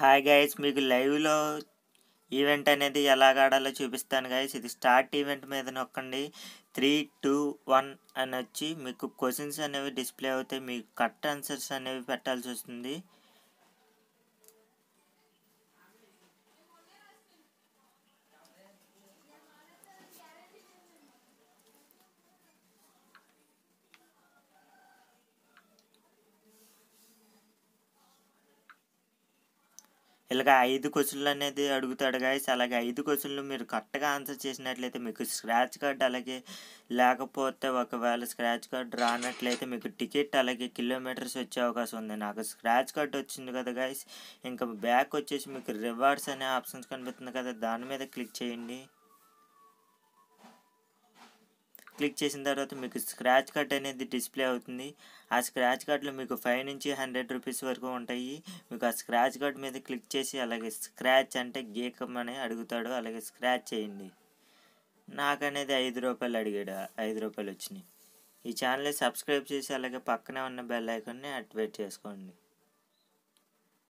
hi guys మీకు లైవ్లో event అనేది ఎలా ఆడాలో చూపిస్తాను గైస్ ఇది స్టార్ట్ ఈవెంట్ మీద నొక్కండి త్రీ టూ వన్ అని వచ్చి మీకు క్వశ్చన్స్ అనేవి డిస్ప్లే అవుతాయి మీకు కరెక్ట్ ఆన్సర్స్ అనేవి పెట్టాల్సి వస్తుంది ఇలాగ ఐదు క్వశ్చన్లు అనేది అడుగుతాడు గాయస్ అలాగే ఐదు క్వశ్చన్లు మీరు కరెక్ట్గా ఆన్సర్ చేసినట్లయితే మీకు స్క్రాచ్ కార్డ్ అలాగే లేకపోతే ఒకవేళ స్క్రాచ్ కార్డ్ రానట్లయితే మీకు టికెట్ అలాగే కిలోమీటర్స్ వచ్చే అవకాశం ఉంది నాకు స్క్రాచ్ కార్డ్ వచ్చింది కదా గాయస్ ఇంకా బ్యాక్ వచ్చేసి మీకు రివార్డ్స్ అనే ఆప్షన్స్ కనిపిస్తుంది కదా దాని మీద క్లిక్ చేయండి క్లిక్ చేసిన తర్వాత మీకు స్క్రాచ్ కార్డ్ అనేది డిస్ప్లే అవుతుంది ఆ స్క్రాచ్ కార్డులు మీకు ఫైవ్ నుంచి హండ్రెడ్ రూపీస్ వరకు ఉంటాయి మీకు ఆ స్క్రాచ్ కార్డ్ మీద క్లిక్ చేసి అలాగే స్క్రాచ్ అంటే గీకం అని అడుగుతాడు అలాగే స్క్రాచ్ చేయండి నాకనేది ఐదు రూపాయలు అడిగాడు ఐదు రూపాయలు వచ్చినాయి ఈ ఛానల్ని సబ్స్క్రైబ్ చేసి అలాగే పక్కనే ఉన్న బెల్ ఐకాన్ని యాక్టివేట్ చేసుకోండి